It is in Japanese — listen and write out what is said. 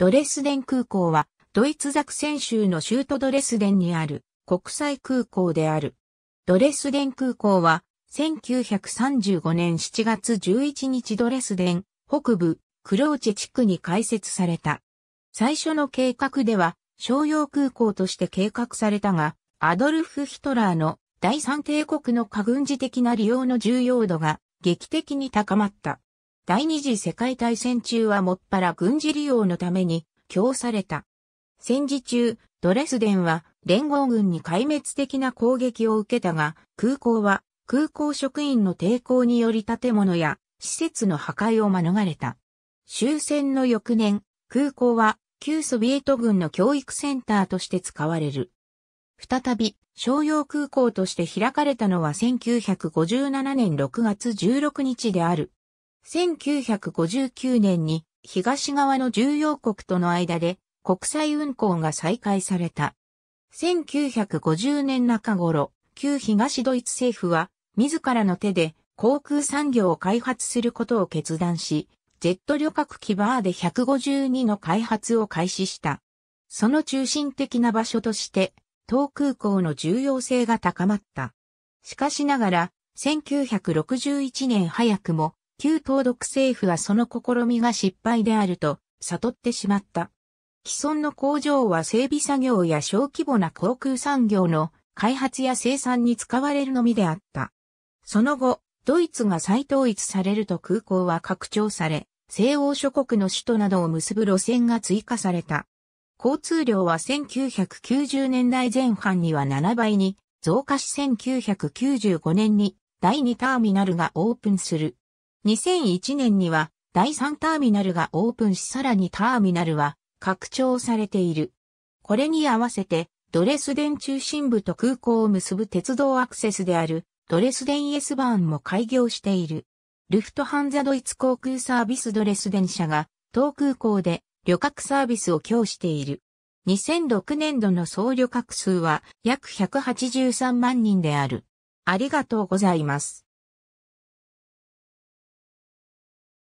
ドレスデン空港は、ドイツザクセン州の州都ドレスデンにある国際空港である。ドレスデン空港は、1935年7月11日ドレスデン北部クローチェ地区に開設された。最初の計画では商用空港として計画されたが、アドルフ・ヒトラーの第三帝国の過軍事的な利用の重要度が劇的に高まった。第二次世界大戦中はもっぱら軍事利用のために供された。戦時中、ドレスデンは連合軍に壊滅的な攻撃を受けたが、空港は空港職員の抵抗により建物や施設の破壊を免れた。終戦の翌年、空港は旧ソビエト軍の教育センターとして使われる。再び、商用空港として開かれたのは1957年6月16日である。1959年に東側の重要国との間で国際運航が再開された。1950年中頃、旧東ドイツ政府は自らの手で航空産業を開発することを決断し、ジェット旅客機バーで152の開発を開始した。その中心的な場所として、東空港の重要性が高まった。しかしながら、1961年早くも旧東独政府はその試みが失敗であると悟ってしまった。既存の工場は整備作業や小規模な航空産業の開発や生産に使われるのみであった。その後、ドイツが再統一されると空港は拡張され、西欧諸国の首都などを結ぶ路線が追加された。交通量は1990年代前半には7倍に増加し1995年に第2ターミナルがオープンする。2001年には第3ターミナルがオープンしさらにターミナルは拡張されている。これに合わせてドレスデン中心部と空港を結ぶ鉄道アクセスであるドレスデンイエスバーンも開業している。ルフトハンザドイツ航空サービスドレスデン社が当空港で旅客サービスを供している。2006年度の総旅客数は約183万人である。ありがとうございます。